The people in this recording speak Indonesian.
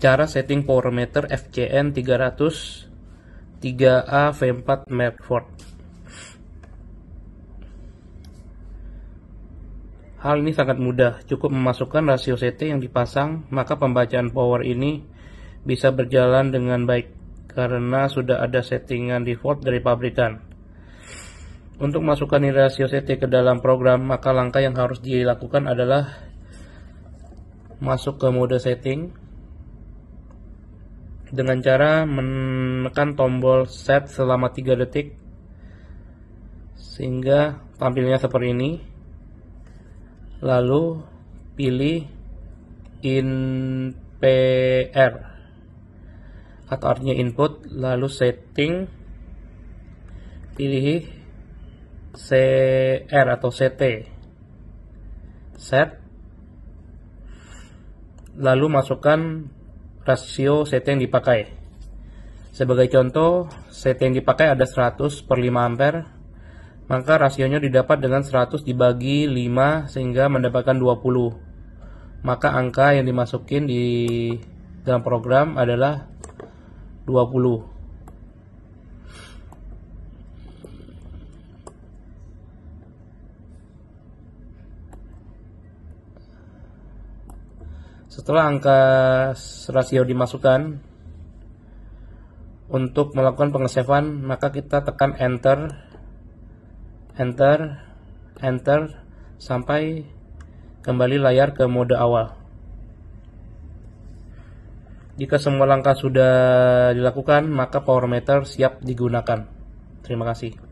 Cara setting power meter FCN 300 3A V4 Medford. Hal ini sangat mudah, cukup memasukkan rasio CT yang dipasang, maka pembacaan power ini bisa berjalan dengan baik karena sudah ada settingan default dari pabrikan. Untuk masukkan nilai rasio CT ke dalam program, maka langkah yang harus dilakukan adalah masuk ke mode setting, dengan cara menekan tombol set selama 3 detik sehingga tampilnya seperti ini lalu pilih in PR atau artinya input lalu setting pilih CR atau CT set lalu masukkan rasio CT yang dipakai. Sebagai contoh, CT yang dipakai ada 100 per 5 ampere, maka rasionya didapat dengan 100 dibagi 5 sehingga mendapatkan 20. Maka angka yang dimasukin di dalam program adalah 20. Setelah angka rasio dimasukkan untuk melakukan pengesavan, maka kita tekan enter enter enter sampai kembali layar ke mode awal. Jika semua langkah sudah dilakukan, maka power meter siap digunakan. Terima kasih.